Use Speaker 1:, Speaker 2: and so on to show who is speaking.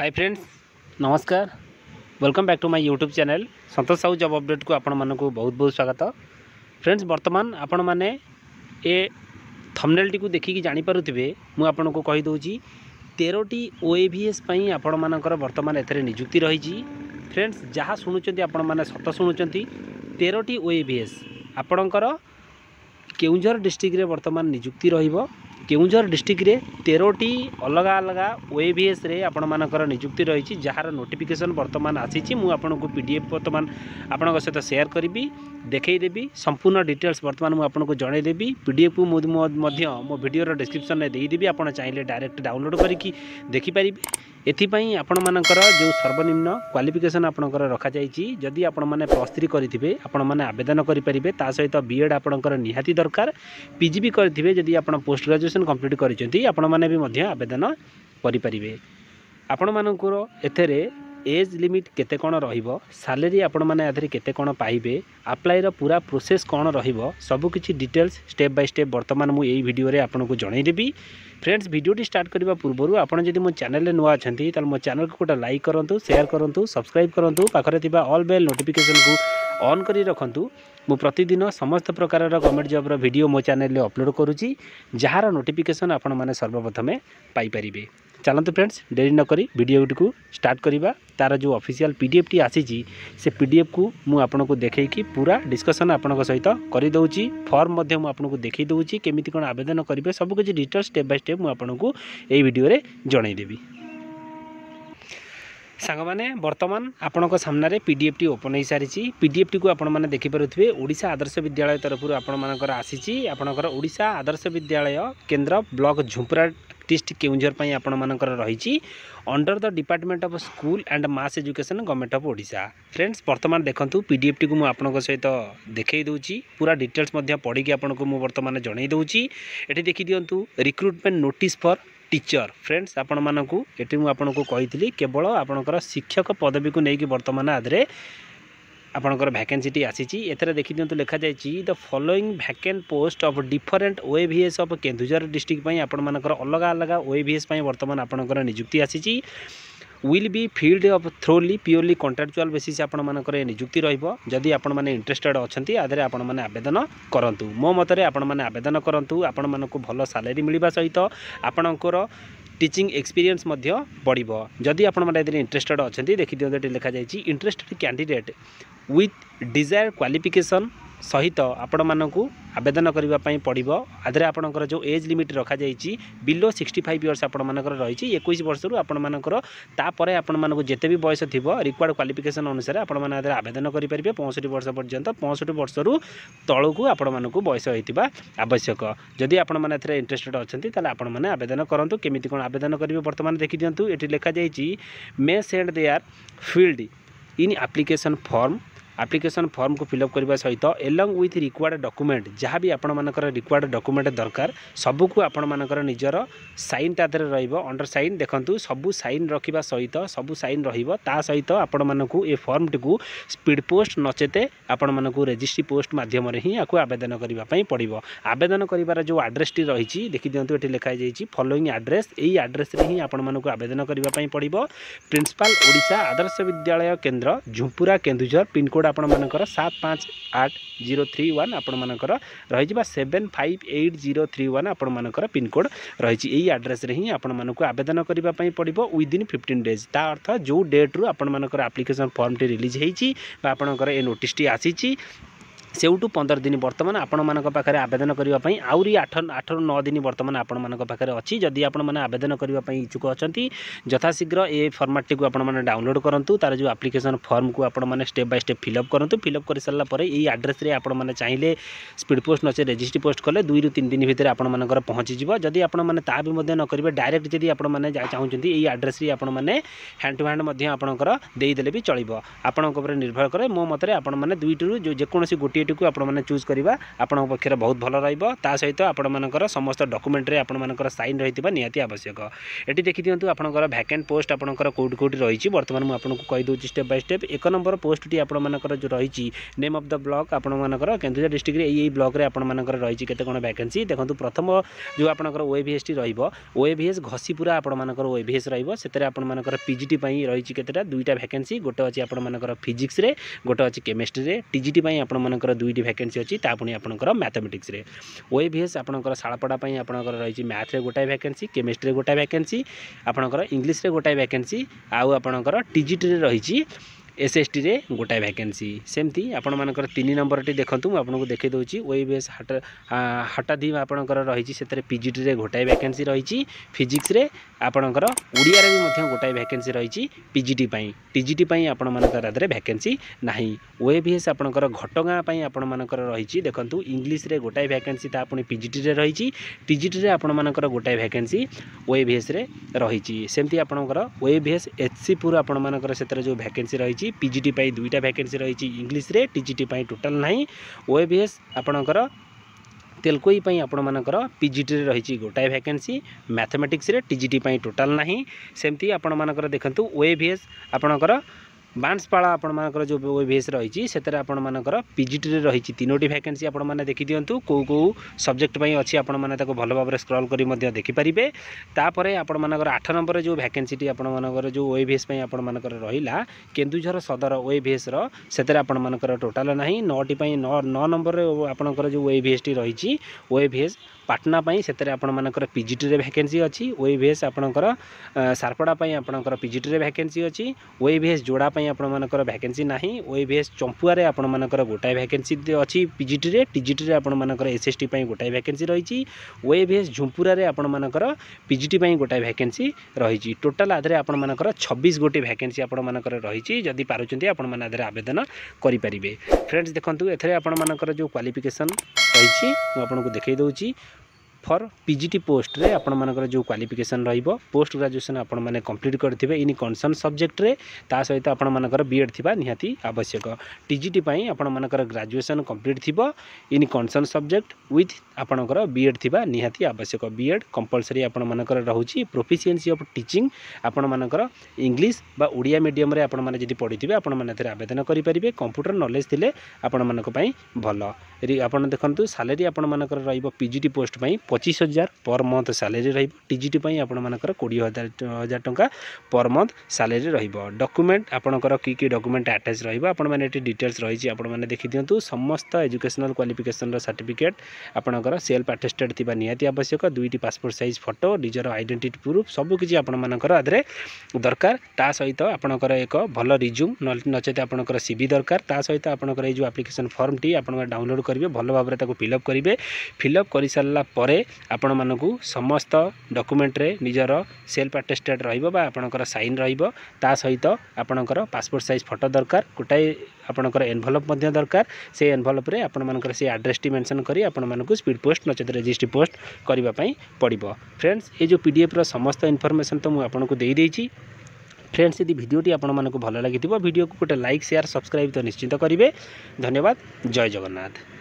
Speaker 1: हाय friends नमस्कार welcome back to my YouTube channel Santosh Sahu job update को आपण मानक बहुत बहुत स्वागत फ्रेंड्स बर्तमान आपण मैने थमनेल टी देखिकी थे मुझे कहीदे ओ एस आपण मानकर बर्तमान एथेर निजुक्ति रही फ्रेंड्स जहाँ शुणुंट आपण मैंने सत शुणुंट तेरटी ओएभीएस आपणकर केउझर डिस्ट्रिक्ट बर्तमान निजुक्ति रोक କେଉଁଝର ଡିଷ୍ଟ୍ରିକ୍ଟରେ ତେରଟି ଅଲଗା ଅଲଗା ଓଏଭିଏସ୍ରେ ଆପଣମାନଙ୍କର ନିଯୁକ୍ତି ରହିଛି ଯାହାର ନୋଟିଫିକେସନ୍ ବର୍ତ୍ତମାନ ଆସିଛି ମୁଁ ଆପଣଙ୍କୁ ପି ଡି ଏଫ୍ ବର୍ତ୍ତମାନ ଆପଣଙ୍କ ସହିତ ସେୟାର କରିବି ଦେଖାଇଦେବି ସମ୍ପୂର୍ଣ୍ଣ ଡିଟେଲ୍ସ ବର୍ତ୍ତମାନ ମୁଁ ଆପଣଙ୍କୁ ଜଣାଇଦେବି ପି ଡି ଏଫ୍କୁ ମୁଁ ମଧ୍ୟ ମୋ ଭିଡ଼ିଓର ଡିସ୍କ୍ରିପ୍ସନ୍ରେ ଦେଇଦେବି ଆପଣ ଚାହିଁଲେ ଡାଇରେକ୍ଟ ଡାଉନଲୋଡ଼୍ କରିକି ଦେଖିପାରିବେ ଏଥିପାଇଁ ଆପଣମାନଙ୍କର ଯେଉଁ ସର୍ବନିମ୍ନ କ୍ୱାଲିଫିକେସନ୍ ଆପଣଙ୍କର ରଖାଯାଇଛି ଯଦି ଆପଣମାନେ ପ୍ଲସ୍ ଥ୍ରୀ କରିଥିବେ ଆପଣମାନେ ଆବେଦନ କରିପାରିବେ ତା ସହିତ ବିଏଡ଼୍ ଆପଣଙ୍କର ନିହାତି ଦରକାର ପିଜି ବି କରିଥିବେ ଯଦି ଆପଣ ପୋଷ୍ଟ ଗ୍ରାଜୁଏସନ୍ କମ୍ପ୍ଲିଟ୍ କରିଛନ୍ତି ଆପଣମାନେ ବି ମଧ୍ୟ ଆବେଦନ କରିପାରିବେ ଆପଣମାନଙ୍କର ଏଥିରେ ଏଜ୍ ଲିମିଟ୍ କେତେ କ'ଣ ରହିବ ସାଲେରୀ ଆପଣମାନେ ଆଧାରେ କେତେ କ'ଣ ପାଇବେ ଆପ୍ଲାଇର ପୁରା ପ୍ରୋସେସ୍ କ'ଣ ରହିବ ସବୁକିଛି ଡିଟେଲ୍ସ ଷ୍ଟେପ୍ ବାଇ ଷ୍ଟେପ୍ ବର୍ତ୍ତମାନ ମୁଁ ଏଇ ଭିଡ଼ିଓରେ ଆପଣଙ୍କୁ ଜଣାଇଦେବି ଫ୍ରେଣ୍ଡସ୍ ଭିଡ଼ିଓଟି ଷ୍ଟାର୍ଟ କରିବା ପୂର୍ବରୁ ଆପଣ ଯଦି ମୋ ଚ୍ୟାନେଲରେ ନୂଆ ଅଛନ୍ତି ତାହେଲେ ମୋ ଚ୍ୟାନେଲକୁ ଗୋଟେ ଲାଇକ୍ କରନ୍ତୁ ସେୟାର କରନ୍ତୁ ସବସ୍କ୍ରାଇବ୍ କରନ୍ତୁ ପାଖରେ ଥିବା ଅଲ୍ ବେଲ୍ ନୋଟିଫିକେସନ୍କୁ ଅନ୍ କରି ରଖନ୍ତୁ ମୁଁ ପ୍ରତିଦିନ ସମସ୍ତ ପ୍ରକାରର ଗଭର୍ଣ୍ଣମେଣ୍ଟ ଜବ୍ର ଭିଡ଼ିଓ ମୋ ଚ୍ୟାନେଲରେ ଅପଲୋଡ଼ କରୁଛି ଯାହାର ନୋଟିଫିକେସନ୍ ଆପଣମାନେ ସର୍ବପ୍ରଥମେ ପାଇପାରିବେ ଚାଲନ୍ତୁ ଫ୍ରେଣ୍ଡସ୍ ଡେରି ନକରି ଭିଡ଼ିଓଟିକୁ ଷ୍ଟାର୍ଟ କରିବା ତା'ର ଯେଉଁ ଅଫିସିଆଲ୍ ପି ଡି ଏଫ୍ଟି ଆସିଛି ସେ ପି ଡି ଏଫ୍କୁ ମୁଁ ଆପଣଙ୍କୁ ଦେଖେଇକି ପୁରା ଡିସ୍କସନ୍ ଆପଣଙ୍କ ସହିତ କରିଦେଉଛି ଫର୍ମ ମଧ୍ୟ ମୁଁ ଆପଣଙ୍କୁ ଦେଖେଇ ଦେଉଛି କେମିତି କ'ଣ ଆବେଦନ କରିବେ ସବୁକିଛି ଡିଟେଲ୍ ଷ୍ଟେପ୍ ବାଇ ଷ୍ଟେପ୍ ମୁଁ ଆପଣଙ୍କୁ ଏଇ ଭିଡ଼ିଓରେ ଜଣାଇଦେବି ସାଙ୍ଗମାନେ ବର୍ତ୍ତମାନ ଆପଣଙ୍କ ସାମ୍ନାରେ ପି ଡି ଏଫ୍ଟି ଓପନ୍ ହୋଇସାରିଛି ପି ଡି ଏଫ୍ଟିକୁ ଆପଣମାନେ ଦେଖିପାରୁଥିବେ ଓଡ଼ିଶା ଆଦର୍ଶ ବିଦ୍ୟାଳୟ ତରଫରୁ ଆପଣମାନଙ୍କର ଆସିଛି ଆପଣଙ୍କର ଓଡ଼ିଶା ଆଦର୍ଶ ବିଦ୍ୟାଳୟ କେନ୍ଦ୍ର ବ୍ଲକ୍ ଝୁମ୍ପୁରା ଡିଷ୍ଟ୍ରିକ୍ଟ କେଉଁଝର ପାଇଁ ଆପଣମାନଙ୍କର ରହିଛି under the department of school and mass education government of Odisha friends ବର୍ତ୍ତମାନ ଦେଖନ୍ତୁ ପି ଡି ଏଫ୍ଟିକୁ ମୁଁ ଆପଣଙ୍କ ସହିତ ଦେଖାଇ ଦେଉଛି ପୁରା ଡିଟେଲ୍ସ ମଧ୍ୟ ପଢ଼ିକି ଆପଣଙ୍କୁ ମୁଁ ବର୍ତ୍ତମାନ ଜଣାଇ ଦେଉଛି ଏଠି ଦେଖିଦିଅନ୍ତୁ recruitment notice for teacher friends ଆପଣମାନଙ୍କୁ ଏଠି ମୁଁ ଆପଣଙ୍କୁ କହିଥିଲି କେବଳ ଆପଣଙ୍କର ଶିକ୍ଷକ ପଦବୀକୁ ନେଇକି ବର୍ତ୍ତମାନ ଆଧିରେ ଆପଣଙ୍କର ଭ୍ୟାକେନ୍ସିଟି ଆସିଛି ଏଥିରେ ଦେଖିଦିଅନ୍ତୁ ଲେଖାଯାଇଛି the following vacant post of different OA V S of Kendujhar district ପାଇଁ ଆପଣମାନଙ୍କର ଅଲଗା ଅଲଗା ଓଏ ଭି ଏସ୍ ପାଇଁ ବର୍ତ୍ତମାନ ଆପଣଙ୍କର ନିଯୁକ୍ତି ଆସିଛି will be filled up thoroughly purely contractual basis ଆପଣମାନଙ୍କର ଏ ନିଯୁକ୍ତି ରହିବ ଯଦି ଆପଣମାନେ ଇଣ୍ଟରେଷ୍ଟେଡ୍ ଅଛନ୍ତି ଆ ଦେହରେ ଆପଣମାନେ ଆବେଦନ କରନ୍ତୁ ମୋ ମତରେ ଆପଣମାନେ ଆବେଦନ କରନ୍ତୁ ଆପଣମାନଙ୍କୁ ଭଲ ସାଲେରୀ ମିଳିବା ସହିତ ଆପଣଙ୍କର টিচিং এক্সপিরিয়েন্স মধ্যে বড়ব যদি আপনার এদের ইন্টারেস্টেড অনেক দেখি দিও এটি লেখা যাই interested candidate with desire qualification ସହିତ ଆପଣମାନଙ୍କୁ ଆବେଦନ କରିବା ପାଇଁ ପଡ଼ିବ ଆଧାରେ ଆପଣଙ୍କର ଯେଉଁ ଏଜ୍ ଲିମିଟ୍ ରଖାଯାଇଛି ବିଲୋ ସିକ୍ସଟି ଫାଇଭ୍ ଇୟର୍ସ ଆପଣମାନଙ୍କର ରହିଛି ଏକୋଇଶ ବର୍ଷରୁ ଆପଣମାନଙ୍କର ତାପରେ ଆପଣମାନଙ୍କୁ ଯେତେ ବି ବୟସ ଥିବ ରିକ୍ୱାର୍ଡ଼ କ୍ୱାଲିଫିକେସନ୍ ଅନୁସାରେ ଆପଣମାନେ ଆଧାରେ ଆବେଦନ କରିପାରିବେ ପଞ୍ଚଷଠି ବର୍ଷ ପର୍ଯ୍ୟନ୍ତ ପଞ୍ଚଷଠି ବର୍ଷରୁ ତଳକୁ ଆପଣମାନଙ୍କୁ ବୟସ ହୋଇଥିବା ଆବଶ୍ୟକ ଯଦି ଆପଣମାନେ ଏଥିରେ ଇଣ୍ଟରେଷ୍ଟେଡ୍ ଅଛନ୍ତି ତାହେଲେ ଆପଣମାନେ ଆବେଦନ କରନ୍ତୁ କେମିତି କ'ଣ ଆବେଦନ କରିବେ ବର୍ତ୍ତମାନ ଦେଖିଦିଅନ୍ତୁ ଏଠି ଲେଖାଯାଇଛି may send their filled in application form application ফর্মকে ফিলঅপ করা সহিত এলং উইথ রিকোয়ার্ড ডকুমেন্ট যা বি আপনার রিকোয়ার্ড ডকুমেন্ট দরকার সবুক আপনার নিজের সাইন তা দেহে রহব অন্ডর সাইন দেখুন সবু সাইন রখা সহিত সবু সাইন রহব তা সহিত আপনার এ ফর্মটি স্পিড পোস্ট নচেতে আপনার রেজিষ্ট্রি পোস্ট মাধ্যমে হি এখন আবেদন করা পড়ব আবেদন করার যে আড্রেসটি রয়েছে দেখি দিও এটি লেখা যাই ফলোইং আড্রেস এই আড্রেসে হি আপনার আবেদন করা পড়ব প্রিন্সিপাল ওড়শা আদর্শ বিদ্যালয় কেন্দ্র ঝুম্পুরা কেন্দুঝর পিনকোড ଆପଣମାନଙ୍କର ସାତ ପାଞ୍ଚ ଆଠ ଜିରୋ ଥ୍ରୀ ୱାନ୍ ଆପଣମାନଙ୍କର ରହିଯିବା seven five eight zero three one ଆପଣମାନଙ୍କର ପିନ୍କୋଡ଼୍ ରହିଛି ଏହି ଆଡ୍ରେସ୍ରେ ହିଁ ଆପଣମାନଙ୍କୁ ଆବେଦନ କରିବା ପାଇଁ ପଡ଼ିବ ୱିଦିନ୍ ଫିଫ୍ଟିନ୍ ଡେଜ୍ ତା ଅର୍ଥ ଯେଉଁ ଡେଟ୍ରୁ ଆପଣମାନଙ୍କର ଆପ୍ଲିକେସନ୍ ଫର୍ମଟି ରିଲିଜ୍ ହୋଇଛି ବା ଆପଣଙ୍କର ଏ ନୋଟିସ୍ଟି ଆସିଛି ସେଇଠୁ ପନ୍ଦର ଦିନ ବର୍ତ୍ତମାନ ଆପଣମାନଙ୍କ ପାଖରେ ଆବେଦନ କରିବା ପାଇଁ ଆହୁରି ଆଠ ଆଠରୁ ନଅ ଦିନ ବର୍ତ୍ତମାନ ଆପଣମାନଙ୍କ ପାଖରେ ଅଛି ଯଦି ଆପଣମାନେ ଆବେଦନ କରିବା ପାଇଁ ଇଚ୍ଛୁକ ଅଛନ୍ତି ଯଥାଶୀଘ୍ର ଏ ଫର୍ମାଟ୍ଟିକୁ ଆପଣମାନେ ଡାଉନଲୋଡ଼୍ କରନ୍ତୁ ତା'ର ଯେଉଁ ଆପ୍ଲିକେସନ୍ ଫର୍ମକୁ ଆପଣମାନେ ଷ୍ଟେପ୍ ବାଇ ଷ୍ଟେପ୍ ଫିଲ୍ଅପ୍ କରନ୍ତୁ ଫିଲ୍ଅପ୍ କରିସାରିଲା ପରେ ଏହି ଆଡ୍ରେସ୍ରେ ଆପଣମାନେ ଚାହିଁଲେ ସ୍ପିଡ଼୍ ପୋଷ୍ଟ ନଚେ ରେଜିଷ୍ଟ୍ରି ପୋଷ୍ଟ କଲେ ଦୁଇରୁ ତିନି ଦିନ ଭିତରେ ଆପଣମାନଙ୍କର ପହଞ୍ଚିଯିବ ଯଦି ଆପଣମାନେ ତାହା ବି ମଧ୍ୟ ନ କରିବେ ଡାଇରେକ୍ଟ ଯଦି ଆପଣମାନେ ଚାହୁଁଛନ୍ତି ଏହି ଆଡ୍ରେସ୍ରେ ଆପଣମାନେ ହ୍ୟାଣ୍ଡ ଟୁ ହ୍ୟାଣ୍ଡ ମଧ୍ୟ ଆପଣଙ୍କର ଦେଇଦେଲେ ବି ଚଳିବ ଆପଣଙ୍କ ଉପରେ ନିର୍ଭର କରେ ମୋ ମତରେ ଆପଣମାନେ ଦୁଇଟିରୁ ଯେକୌଣସି ଗୋଟିଏ ଓଟିଏଟିକୁ ଆପଣମାନେ ଚୁଜ୍ କରିବା ଆପଣଙ୍କ ପକ୍ଷରେ ବହୁତ ଭଲ ରହିବ ତା ସହିତ ଆପଣମାନଙ୍କର ସମସ୍ତ ଡକୁମେଣ୍ଟରେ ଆପଣମାନଙ୍କର ସାଇନ୍ ରହିଥିବା ନିହାତି ଆବଶ୍ୟକ ଏଠି ଦେଖିଦିଅନ୍ତୁ ଆପଣଙ୍କର ଭ୍ୟାକେଣ୍ଟ ପୋଷ୍ଟ ଆପଣଙ୍କର କେଉଁଠି କେଉଁଠି ରହିଛି ବର୍ତ୍ତମାନ ମୁଁ ଆପଣଙ୍କୁ କହିଦେଉଛି ଷ୍ଟେପ୍ ବାଇ ଷ୍ଟେପ୍ ଏକ ନମ୍ବର ପୋଷ୍ଟଟି ଆପଣମାନଙ୍କର ଯେଉଁ ରହିଛି ନେମ୍ ଅଫ୍ ଦ ବ୍ଲକ୍ ଆପଣମାନଙ୍କର କେନ୍ଦୁଝର ଡିଷ୍ଟ୍ରିକ୍ଟରେ ଏଇ ଏଇ ବ୍ଲକ୍ରେ ଆପଣମାନଙ୍କର ରହିଛି କେତେ କ'ଣ ଭ୍ୟାକେନ୍ସି ଦେଖନ୍ତୁ ପ୍ରଥମ ଯେଉଁ ଆପଣଙ୍କର ଓଏଭିଏସ୍ଟି ରହିବ ଓଏଭିଏସ୍ ଘଷିପୁରା ଆପଣମାନଙ୍କର ଓଏଭିଏସ୍ ରହିବ ସେଥିରେ ଆପଣମାନଙ୍କର ପିଜିଟି ପାଇଁ ରହିଛି କେତେଟା ଦୁଇଟା ଭ୍ୟାକେନ୍ସି ଗୋଟେ ଅଛି ଆପଣମାନଙ୍କର ଫିଜିକ୍ସରେ ଗୋଟେ ଅଛି କେମିଷ୍ଟ୍ରିରେ ଟିଜିଟି ପାଇଁ ଆପଣମାନଙ୍କର ଆପଣଙ୍କର ଦୁଇଟି ଭ୍ୟାକେନ୍ସି ଅଛି ତା ପୁଣି ଆପଣଙ୍କର ମ୍ୟାଥମେଟିକ୍ସରେ ଓଏଭିଏସ୍ ଆପଣଙ୍କର ଶାଳପଡ଼ା ପାଇଁ ଆପଣଙ୍କର ରହିଛି ମ୍ୟାଥ୍ରେ ଗୋଟାଏ ଭ୍ୟାକେନ୍ସି କେମିଷ୍ଟ୍ରିରେ ଗୋଟାଏ ଭ୍ୟାକେନ୍ସି ଆପଣଙ୍କର ଇଂଲିଶରେ ଗୋଟାଏ ଭ୍ୟାକେନ୍ସି ଆଉ ଆପଣଙ୍କର ଟିଜିଟିରେ ରହିଛି এসএসটিরে গোটাଏ ভ্যাকেন্সি ସେମିତି ଆପଣମାନଙ୍କର ତିନି ନମ୍ବରଟି ଦେଖନ୍ତୁ ମୁଁ ଆପଣଙ୍କୁ ଦେଖାଇ ଦେଉଛି ଓଏବିଏସ୍ ହାଟ ହାଟାଧିମ ଆପଣଙ୍କର ରହିଛି ସେଥିରେ ପିଜିଟିରେ ଗୋଟାଏ ଭ୍ୟାକେନ୍ସି ରହିଛି ଫିଜିକ୍ସରେ ଆପଣଙ୍କର ଓଡ଼ିଆରେ ବି ମଧ୍ୟ ଗୋଟାଏ ଭ୍ୟାକେନ୍ସି ରହିଛି ପିଜିଟି ପାଇଁ ଟିଜିଟି ପାଇଁ ଆପଣମାନଙ୍କର ଆଧାରେ ଭ୍ୟାକେନ୍ସି ନାହିଁ ଓଏବିଏସ୍ ଆପଣଙ୍କର ଘଟଗାଁ ପାଇଁ ଆପଣମାନଙ୍କର ରହିଛି ଦେଖନ୍ତୁ ଇଂଲିଶରେ ଗୋଟାଏ ଭ୍ୟାକେନ୍ସି ତାହା ପୁଣି ପିଜିଟିରେ ରହିଛି ଟିଜିଟିରେ ଆପଣମାନଙ୍କର ଗୋଟାଏ ଭ୍ୟାକେନ୍ସି ଓଏଭିଏସ୍ରେ ରହିଛି ସେମିତି ଆପଣଙ୍କର ଓଏଭିଏସ୍ ଏଚ୍ସିପୁର ଆପଣମାନଙ୍କର ସେଥିରେ ଯେଉଁ ଭ୍ୟାକେନ୍ସି ରହିଛି পিজিটি পাই দুইটা ভ্যাকেন্সি রয়েছে ইংলিশে টিজিটি পাই টোটাল না ওএবিএস আপনার তেলকোই আপনার পিজিটি রয়েছে গোটায়ে ভ্যাকেন্সি ম্যাথমেটিক্সে টিজিটি পাই টোটাল না সেমতি আপনার দেখুন ওএভিএস আপনার ବାନ୍ସପାଳ ଆପଣମାନଙ୍କର ଯେଉଁ ୱେଭେସ୍ ରହିଛି ସେଥିରେ ଆପଣମାନଙ୍କର ପିଜିଟିରେ ରହିଛି ତିନୋଟି ଭ୍ୟାକେନ୍ସି ଆପଣମାନେ ଦେଖିଦିଅନ୍ତୁ କେଉଁ କେଉଁ ସବଜେକ୍ଟ ପାଇଁ ଅଛି ଆପଣମାନେ ତାକୁ ଭଲ ଭାବରେ ସ୍କ୍ରଲ୍ କରି ମଧ୍ୟ ଦେଖିପାରିବେ ତାପରେ ଆପଣମାନଙ୍କର ଆଠ ନମ୍ବରରେ ଯେଉଁ ଭ୍ୟାକେନ୍ସିଟି ଆପଣମାନଙ୍କର ଯେଉଁ ୱେଭେସ୍ ପାଇଁ ଆପଣମାନଙ୍କର ରହିଲା କେନ୍ଦୁଝର ସଦର ୱେଭେସ୍ର ସେଥିରେ ଆପଣମାନଙ୍କର ଟୋଟାଲ୍ ନାହିଁ ନଅଟି ପାଇଁ ନଅ ନମ୍ବରରେ ଆପଣଙ୍କର ଯେଉଁ ୱେଭେସ୍ଟି ରହିଛି ୱେଭେସ୍ ପାଟନା ପାଇଁ ସେଥିରେ ଆପଣମାନଙ୍କର ପିଜିଟିରେ ଭ୍ୟାକେନ୍ସି ଅଛି ଓଏଭିଏସ୍ ଆପଣଙ୍କର ସାରପଡ଼ା ପାଇଁ ଆପଣଙ୍କର ପିଜିଟିରେ ଭ୍ୟାକେନ୍ସି ଅଛି ଓଏଭିଏସ୍ ଯୋଡ଼ା ପାଇଁ ଆପଣମାନଙ୍କର ଭ୍ୟାକେନ୍ସି ନାହିଁ ଓଏଭିଏସ୍ ଚମ୍ପୁଆରେ ଆପଣମାନଙ୍କର ଗୋଟାଏ ଭ୍ୟାକେନ୍ସି ଅଛି ପିଜିଟିରେ ଟିଜିଟିରେ ଆପଣମାନଙ୍କର ଏସ୍ଏସ୍ଟି ପାଇଁ ଗୋଟାଏ ଭ୍ୟାକେନ୍ସି ରହିଛି ଓଏଭିଏସ୍ ଝୁମ୍ପୁରାରେ ଆପଣମାନଙ୍କର ପିଜିଟି ପାଇଁ ଗୋଟାଏ ଭ୍ୟାକେନ୍ସି ରହିଛି ଟୋଟାଲ୍ ଆଧାରେ ଆପଣମାନଙ୍କର ଛବିଶ ଗୋଟି ଭ୍ୟାକେନ୍ସି ଆପଣମାନଙ୍କର ରହିଛି ଯଦି ପାରୁଛନ୍ତି ଆପଣମାନେ ଆଧାରେ ଆବେଦନ କରିପାରିବେ ଫ୍ରେଣ୍ଡସ୍ ଦେଖନ୍ତୁ ଏଥିରେ ଆପଣମାନଙ୍କର ଯେଉଁ କ୍ୱାଲିଫିକେସନ୍ ରହିଛି ମୁଁ ଆପଣଙ୍କୁ ଦେଖାଇ ଦେଉଛି ফর পিজিটি পোস্টরে আপনার যে ক্বালিফিকেসন রহব পোস্ট গ্রাজুয়েসন আপনার কমপ্লিট করে ইন কনসর্ন সবজেক্টরে তা সহ আপনার বিএড থাকা নিহতি আবশ্যক টিজিটি আপনার গ্রাজুয়েসন কমপ্লিট থাকবে ইন কনসর্ন সবজেক্ট উইথ আপনার বিএড থাকা নিহতি আবশ্যক বিএড কম্পলসরি আপনার রয়েছে প্রোফিসিয়েন্সি অফ টিচিং আপনার ইংলিশ বা ওড়িয়া মিডিয়ামে আপনার যদি পড়িথে আপনার আবেদন করে পারে কম্পুটর নলেজ লে আপনার ভাল আপনার দেখুন স্যালারি আপনার রহব পিজিটি পোস্ট পঁচিশ হাজার পর মন্থ স্যালেরি রহব টিজিটি আপনার কোড়িয়ে হাজার হাজার টঙ্কা পর মন্থ স্যালেরি রহব ডকুমেন্ট আপনার কি কি ডকুমেন্ট আটাচ রহব আপনার এটি ডিটেলস রয়েছে আপনার দেখি দিও সমস্ত এজুকেশনাল ক্বালিফিকেসন সার্টিফিকেট আপনার সেলফ আটেস্টেড থাকা নিহতি আবশ্যক দুইটি পাসপোর্ট সাইজ ফটো নিজের আইডেন্টিটি প্রুফ সবুকিছি আপনার আধারে দরকার তা সহিত আপনার এক ভাল রিজ্যুম নচেত আপনার সিভি দরকার তা সহিত আপনার এই যে আপ্লিকেসন ফর্মটি আপনার ডাউনলোড করবে ভাল ভাবে তাকে ফিল আপ করবে ফিল আপ করে সারা পরে আপন মাননক সমস্ত ডকউমেন্ট রে নিজৰ সেলফ অ্যাটেস্টেড ৰহিব বা আপোনকৰ সাইন ৰহিব তা সৈতে আপোনকৰ পাসপোর্ট সাইজ ফটো দরকার কোটাই আপোনকৰ এনভেলপৰ মধ্য দরকার সেই এনভেলপৰে আপোন মাননক সেই এড্ৰেছটি মেনচন কৰি আপোন মাননক স্পিড পোষ্ট নচত ৰেজিষ্ট্ৰি পোষ্ট কৰিব পাে পইব फ्रेंड्स এই যে পিডিএফৰ সমস্ত ইনফৰমেচন তো মই আপোনাক দি দিছি फ्रेंड्स যদি ভিডিওটি আপোন মানক ভাল লাগি দিব ভিডিওক কটে লাইক শেয়ার সাবস্ক্রাইব তো নিশ্চিত কৰিবে ধন্যবাদ জয় জগবননাথ